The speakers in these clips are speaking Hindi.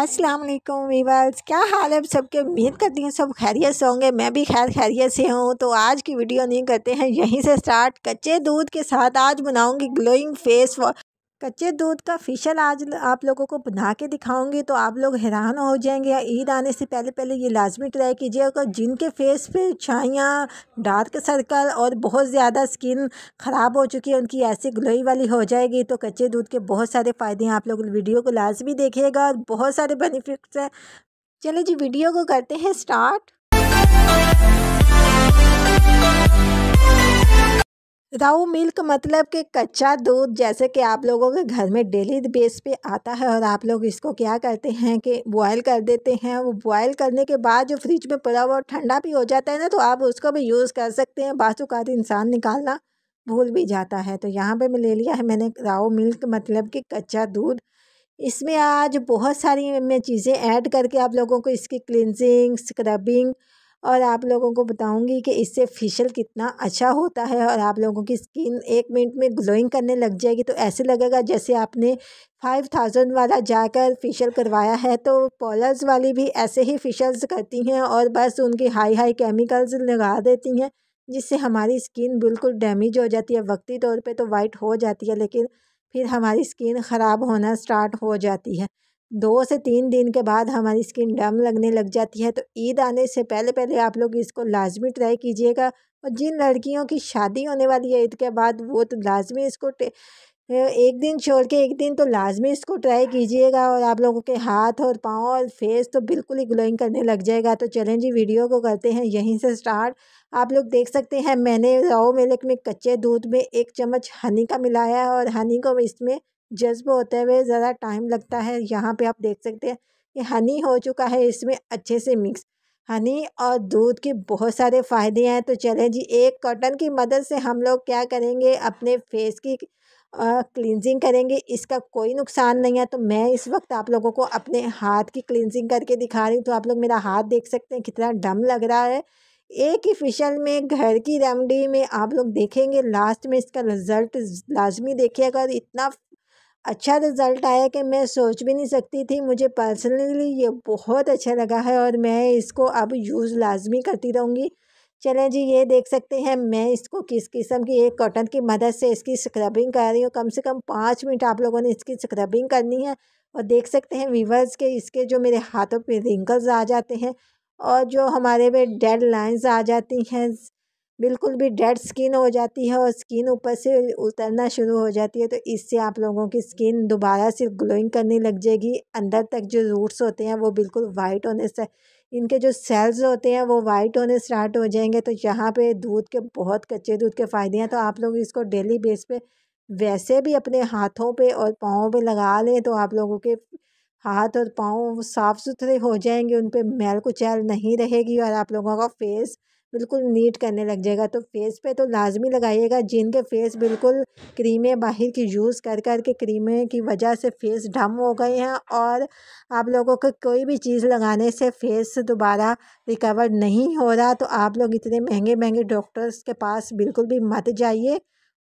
अस्सलाम वालेकुम वीवर्स क्या हाल है सबके उम्मीद करती हूँ सब खैरियत से होंगे मैं भी खैर खैरियत से हूँ तो आज की वीडियो नहीं करते हैं यहीं से स्टार्ट कच्चे दूध के साथ आज बनाऊंगी ग्लोइंग फेस कच्चे दूध का फेशियल आज आप लोगों को बना के दिखाऊंगी तो आप लोग हैरान हो जाएंगे ईद आने से पहले पहले ये लाजमी ट्राई कीजिएगा जिनके फेस पे छाइयाँ डार्क सर्कल और बहुत ज़्यादा स्किन ख़राब हो चुकी है उनकी ऐसी ग्लोई वाली हो जाएगी तो कच्चे दूध के बहुत सारे फ़ायदे हैं आप लोग वीडियो को लाजमी देखिएगा और बहुत सारे बेनिफिट्स हैं चलो जी वीडियो को करते हैं स्टार्ट राहू मिल्क मतलब कि कच्चा दूध जैसे कि आप लोगों के घर में डेली बेस पे आता है और आप लोग इसको क्या करते हैं कि बॉयल कर देते हैं वो बॉयल करने के बाद जो फ्रिज में पड़ा हुआ ठंडा भी हो जाता है ना तो आप उसको भी यूज़ कर सकते हैं का इंसान निकालना भूल भी जाता है तो यहाँ पर मैं ले लिया है मैंने राऊ मिल्क मतलब कि कच्चा दूध इसमें आज बहुत सारी मैं चीज़ें ऐड करके आप लोगों को इसकी क्लिनजिंग स्क्रबिंग और आप लोगों को बताऊंगी कि इससे फेशियल कितना अच्छा होता है और आप लोगों की स्किन एक मिनट में ग्लोइंग करने लग जाएगी तो ऐसे लगेगा जैसे आपने फाइव थाउजेंड वाला जाकर फेशियल करवाया है तो पॉलर्स वाली भी ऐसे ही फेशियल्स करती हैं और बस उनकी हाई हाई केमिकल्स लगा देती हैं जिससे हमारी स्किन बिल्कुल डैमेज हो जाती है वक्ती तौर पर तो वाइट हो जाती है लेकिन फिर हमारी स्किन ख़राब होना स्टार्ट हो जाती है दो से तीन दिन के बाद हमारी स्किन डम लगने लग जाती है तो ईद आने से पहले पहले आप लोग इसको लाजमी ट्राई कीजिएगा और जिन लड़कियों की शादी होने वाली है ईद के बाद वो तो लाजमी इसको एक दिन छोड़ के एक दिन तो लाजमी इसको ट्राई कीजिएगा और आप लोगों के हाथ और पाँव और फेस तो बिल्कुल ही ग्लोइंग करने लग जाएगा तो चलें जी वीडियो को करते हैं यहीं से स्टार्ट आप लोग देख सकते हैं मैंने राव मिल्क में कच्चे दूध में एक चम्मच हनी का मिलाया है और हनी को इसमें जज्ब होते हुए ज़रा टाइम लगता है यहाँ पे आप देख सकते हैं कि हनी हो चुका है इसमें अच्छे से मिक्स हनी और दूध के बहुत सारे फ़ायदे हैं तो चलें जी एक कॉटन की मदद से हम लोग क्या करेंगे अपने फेस की क्लिनजिंग करेंगे इसका कोई नुकसान नहीं है तो मैं इस वक्त आप लोगों को अपने हाथ की क्लिनजिंग करके दिखा रही हूँ तो आप लोग मेरा हाथ देख सकते हैं कितना डम लग रहा है एक ही फिशल में घर की रेमडी में आप लोग देखेंगे लास्ट में इसका रिज़ल्ट लाजमी देखिएगा इतना अच्छा रिज़ल्ट आया कि मैं सोच भी नहीं सकती थी मुझे पर्सनली ये बहुत अच्छा लगा है और मैं इसको अब यूज़ लाजमी करती रहूँगी चलें जी ये देख सकते हैं मैं इसको किस किस्म की एक कॉटन की मदद से इसकी स्क्रबिंग कर रही हूँ कम से कम पाँच मिनट आप लोगों ने इसकी स्क्रबिंग करनी है और देख सकते हैं वीवर्स के इसके जो मेरे हाथों पे रिंकल्स आ जाते हैं और जो हमारे पे डेड लाइन्स आ जाती हैं बिल्कुल भी डेड स्किन हो जाती है और स्किन ऊपर से उतरना शुरू हो जाती है तो इससे आप लोगों की स्किन दोबारा से ग्लोइंग करने लग जाएगी अंदर तक जो रूट्स होते हैं वो बिल्कुल वाइट होने से इनके जो सेल्स होते हैं वो वाइट होने स्टार्ट हो जाएंगे तो यहाँ पे दूध के बहुत कच्चे दूध के फ़ायदे हैं तो आप लोग इसको डेली बेस पे वैसे भी अपने हाथों पे और पाँव पे लगा लें तो आप लोगों के हाथ और पाँव साफ़ सुथरे हो जाएंगे उन पर मैल कुचैल नहीं रहेगी और आप लोगों का फेस बिल्कुल नीट करने लग जाएगा तो फेस पे तो लाजमी लगाइएगा जिनके फेस बिल्कुल क्रीमें बाहर की यूज़ कर कर के क्रीमें की वजह से फेस डम हो गए हैं और आप लोगों को कोई भी चीज़ लगाने से फेस दोबारा रिकवर नहीं हो रहा तो आप लोग इतने महंगे महंगे डॉक्टर्स के पास बिल्कुल भी मत जाइए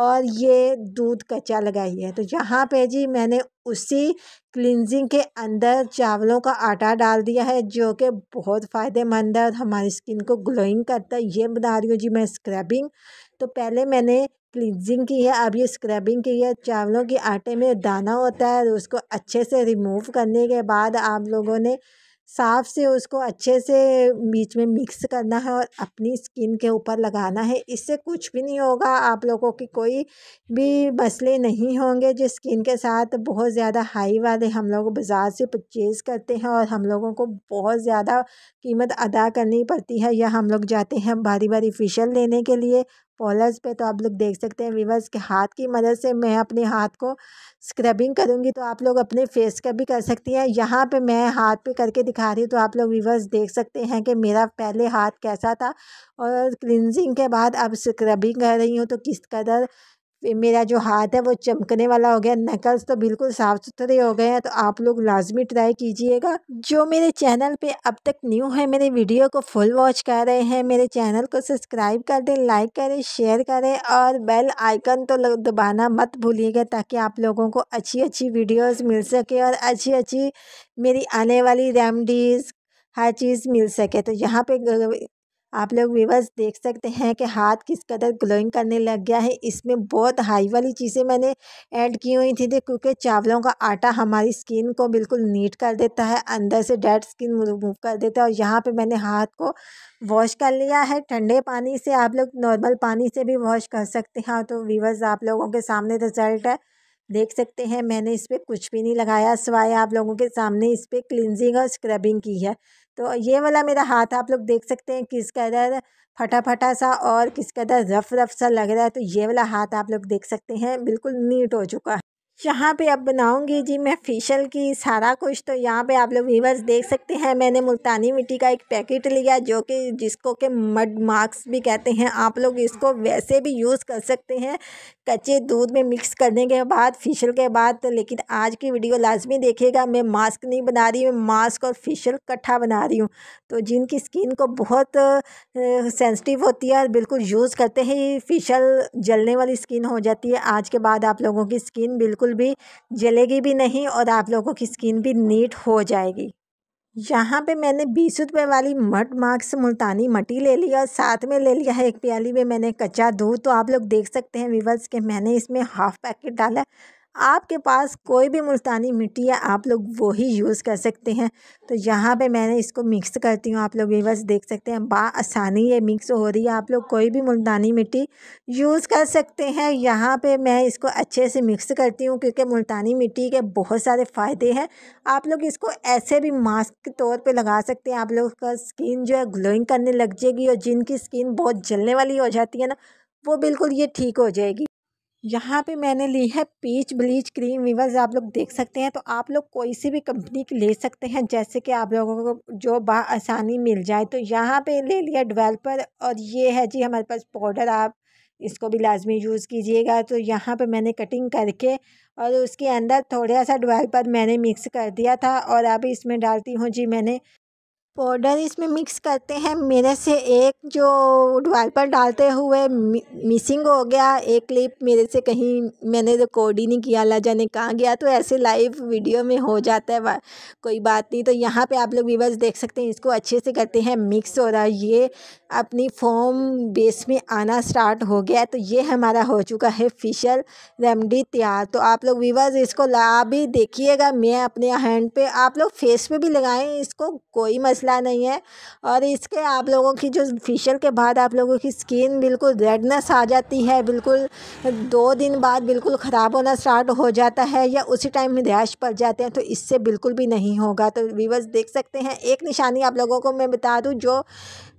और ये दूध कच्चा लगाई है तो यहाँ पे जी मैंने उसी क्लिनजिंग के अंदर चावलों का आटा डाल दिया है जो कि बहुत फ़ायदेमंद है और हमारी स्किन को ग्लोइंग करता है ये बना रही हूँ जी मैं स्क्रबिंग तो पहले मैंने क्लिनजिंग की है अब ये स्क्रबिंग की है चावलों के आटे में दाना होता है उसको अच्छे से रिमूव करने के बाद आप लोगों ने साफ़ से उसको अच्छे से बीच में मिक्स करना है और अपनी स्किन के ऊपर लगाना है इससे कुछ भी नहीं होगा आप लोगों की कोई भी मसले नहीं होंगे जो स्किन के साथ बहुत ज़्यादा हाई वाले हम लोग बाज़ार से परचेज़ करते हैं और हम लोगों को बहुत ज़्यादा कीमत अदा करनी पड़ती है या हम लोग जाते हैं बारी बारी फेशियल लेने के लिए पॉलर्स पे तो आप लोग देख सकते हैं विवर्स के हाथ की मदद से मैं अपने हाथ को स्क्रबिंग करूँगी तो आप लोग अपने फेस का भी कर सकती हैं यहाँ पे मैं हाथ पे करके दिखा रही हूँ तो आप लोग विवर्स देख सकते हैं कि मेरा पहले हाथ कैसा था और क्लिनजिंग के बाद अब स्क्रबिंग कर रही हूँ तो किस कदर मेरा जो हाथ है वो चमकने वाला हो गया नकल्स तो बिल्कुल साफ़ सुथरे हो गए हैं तो आप लोग लाजमी ट्राई कीजिएगा जो मेरे चैनल पे अब तक न्यू है मेरे वीडियो को फुल वॉच कर रहे हैं मेरे चैनल को सब्सक्राइब कर दें लाइक करें शेयर करें और बेल आइकन तो दबाना मत भूलिएगा ताकि आप लोगों को अच्छी अच्छी वीडियोज़ मिल सके और अच्छी अच्छी मेरी आने वाली रेमडीज़ हर चीज़ मिल सके तो यहाँ पे आप लोग विवर्स देख सकते हैं कि हाथ किस कदर ग्लोइंग करने लग गया है इसमें बहुत हाई वाली चीज़ें मैंने ऐड की हुई थी क्योंकि चावलों का आटा हमारी स्किन को बिल्कुल नीट कर देता है अंदर से डेड स्किन रिमूव कर देता है और यहाँ पे मैंने हाथ को वॉश कर लिया है ठंडे पानी से आप लोग नॉर्मल पानी से भी वॉश कर सकते हैं हाँ, तो वीवर्स आप लोगों के सामने रिज़ल्ट है देख सकते हैं मैंने इस पर कुछ भी नहीं लगाया सिवाय आप लोगों के सामने इस पर क्लिनजिंग और स्क्रबिंग की है तो ये वाला मेरा हाथ आप लोग देख सकते हैं किसका इधर फटा फटा सा और किसका इधर रफ रफ सा लग रहा है तो ये वाला हाथ आप लोग देख सकते हैं बिल्कुल नीट हो चुका है यहाँ पे अब बनाऊंगी जी मैं फेशियल की सारा कुछ तो यहाँ पे आप लोग व्यूवर्स देख सकते हैं मैंने मुल्तानी मिट्टी का एक पैकेट लिया जो कि जिसको के मड मार्क्स भी कहते हैं आप लोग इसको वैसे भी यूज़ कर सकते हैं कच्चे दूध में मिक्स करने के बाद फेशियल के बाद तो लेकिन आज की वीडियो लाजमी देखेगा मैं मास्क नहीं बना रही मैं मास्क और फेशियल इकट्ठा बना रही हूँ तो जिनकी स्किन को बहुत सेंसिटिव होती है बिल्कुल यूज़ करते ही फेशियल जलने वाली स्किन हो जाती है आज के बाद आप लोगों की स्किन बिल्कुल बिल्कुल भी जलेगी भी नहीं और आप लोगों की स्किन भी नीट हो जाएगी यहाँ पे मैंने बीस रुपये वाली मट मार्क्स मुल्तानी मटी ले लिया और साथ में ले लिया है एक प्याली में मैंने कच्चा दूध तो आप लोग देख सकते हैं विवर्स के मैंने इसमें हाफ पैकेट डाला आपके पास कोई भी मुल्तानी मिट्टी है आप लोग वही यूज़ कर सकते हैं तो यहाँ पे मैंने इसको मिक्स करती हूँ आप लोग बस देख सकते हैं बा आसानी ये मिक्स हो रही है आप लोग कोई भी मुल्तानी मिट्टी यूज़ कर सकते हैं यहाँ पे मैं इसको अच्छे से मिक्स करती हूँ क्योंकि मुल्तानी मिट्टी के बहुत सारे फ़ायदे हैं आप लोग इसको ऐसे भी मास्क के तौर पर लगा सकते हैं आप लोग का स्किन जो है ग्लोइंग करने लग जाएगी और जिनकी स्किन बहुत जलने वाली हो जाती है ना वो बिल्कुल ये ठीक हो जाएगी यहाँ पे मैंने ली है पीच ब्लीच क्रीम वीवर्स आप लोग देख सकते हैं तो आप लोग कोई सी भी कंपनी की ले सकते हैं जैसे कि आप लोगों को जो आसानी मिल जाए तो यहाँ पे ले लिया डेवलपर और ये है जी हमारे पास पाउडर आप इसको भी लाजमी यूज़ कीजिएगा तो यहाँ पे मैंने कटिंग करके और उसके अंदर थोड़ा सा डेवलपर मैंने मिक्स कर दिया था और अभी इसमें डालती हूँ जी मैंने पाउडर इसमें मिक्स करते हैं मेरे से एक जो पर डालते हुए मि, मिसिंग हो गया एक क्लिप मेरे से कहीं मैंने रिकॉर्ड ही नहीं किया अल्लाह जाने कहाँ गया तो ऐसे लाइव वीडियो में हो जाता है कोई बात नहीं तो यहाँ पे आप लोग व्यूवर्स देख सकते हैं इसको अच्छे से करते हैं मिक्स हो रहा है ये अपनी फॉर्म बेस में आना स्टार्ट हो गया तो ये हमारा हो चुका है फिशल रेमडी तैयार तो आप लोग व्यूवर्स इसको ला भी देखिएगा मैं अपने हैंड पे आप लोग फेस पर भी लगाएं इसको कोई मसला नहीं है और इसके आप लोगों की जो फेशियल के बाद आप लोगों की स्किन बिल्कुल रेडनेस आ जाती है बिल्कुल दो दिन बाद बिल्कुल ख़राब होना स्टार्ट हो जाता है या उसी टाइम में रैश पड़ जाते हैं तो इससे बिल्कुल भी नहीं होगा तो व्यूवर्स देख सकते हैं एक निशानी आप लोगों को मैं बता दूँ जो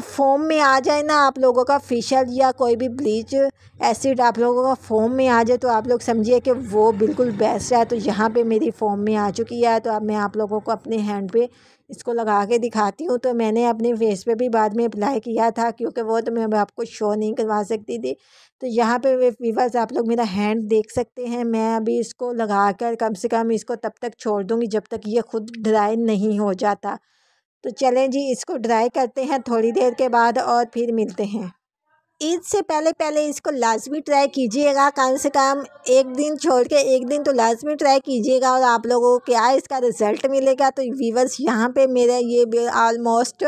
फोम में आ जाए ना आप लोगों का फेशियल या कोई भी ब्लीच एसिड आप लोगों का फोम में आ जाए तो आप लोग समझिए कि वो बिल्कुल बेस्ट है तो यहाँ पे मेरी फोम में आ चुकी है तो अब मैं आप लोगों को अपने हैंड पे इसको लगा के दिखाती हूँ तो मैंने अपने फेस पे भी बाद में अप्लाई किया था क्योंकि वो तो मैं आपको शो नहीं करवा सकती थी तो यहाँ पे वीवर्स आप लोग मेरा हैंड देख सकते हैं मैं अभी इसको लगा कर कम से कम इसको तब तक छोड़ दूँगी जब तक ये खुद ड्राई नहीं हो जाता तो चलें जी इसको ड्राई करते हैं थोड़ी देर के बाद और फिर मिलते हैं ईद से पहले पहले इसको लाजमी ट्राई कीजिएगा कम से कम एक दिन छोड़ के एक दिन तो लाजमी ट्राई कीजिएगा और आप लोगों को क्या इसका रिज़ल्ट मिलेगा तो व्यूवर्स यहाँ पे मेरा ये ऑलमोस्ट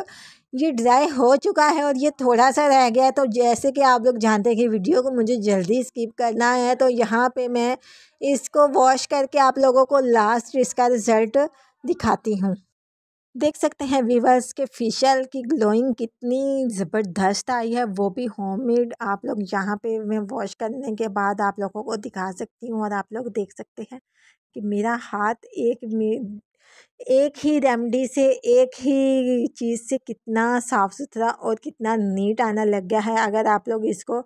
ये ड्राई हो चुका है और ये थोड़ा सा रह गया तो जैसे कि आप लोग जानते हैं कि वीडियो को मुझे जल्दी स्किप करना है तो यहाँ पर मैं इसको वॉश करके आप लोगों को लास्ट इसका रिज़ल्ट दिखाती हूँ देख सकते हैं वीवर्स के फेशियल की ग्लोइंग कितनी ज़बरदस्त आई है वो भी होममेड आप लोग यहाँ पे मैं वॉश करने के बाद आप लोगों को दिखा सकती हूँ और आप लोग देख सकते हैं कि मेरा हाथ एक एक ही रेमडी से एक ही चीज़ से कितना साफ़ सुथरा और कितना नीट आना लग गया है अगर आप लोग इसको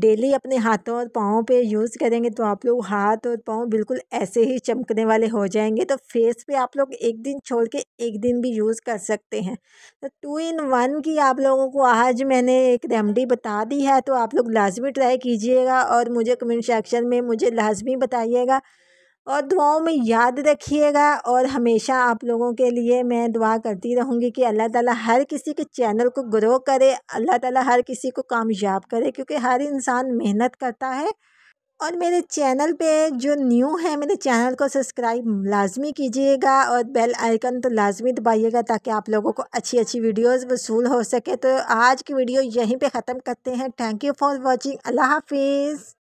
डेली अपने हाथों और पाँव पे यूज़ करेंगे तो आप लोग हाथ और पाँव बिल्कुल ऐसे ही चमकने वाले हो जाएंगे तो फेस पे आप लोग एक दिन छोड़ के एक दिन भी यूज़ कर सकते हैं तो टू इन वन की आप लोगों को आज मैंने एक रेमडी बता दी है तो आप लोग लाजमी ट्राई कीजिएगा और मुझे कमेंट सेक्शन में मुझे लाजमी बताइएगा और दुआओं में याद रखिएगा और हमेशा आप लोगों के लिए मैं दुआ करती रहूँगी कि अल्लाह ताला हर किसी के चैनल को ग्रो करे अल्लाह ताला हर किसी को कामयाब करे क्योंकि हर इंसान मेहनत करता है और मेरे चैनल पे जो न्यू है मेरे चैनल को सब्सक्राइब लाजमी कीजिएगा और बेल आइकन तो लाजमी दबाइएगा ताकि आप लोगों को अच्छी अच्छी वीडियोस वसूल हो सके तो आज की वीडियो यहीं पे ख़त्म करते हैं थैंक यू फॉर वाचिंग अल्लाह हाफिज़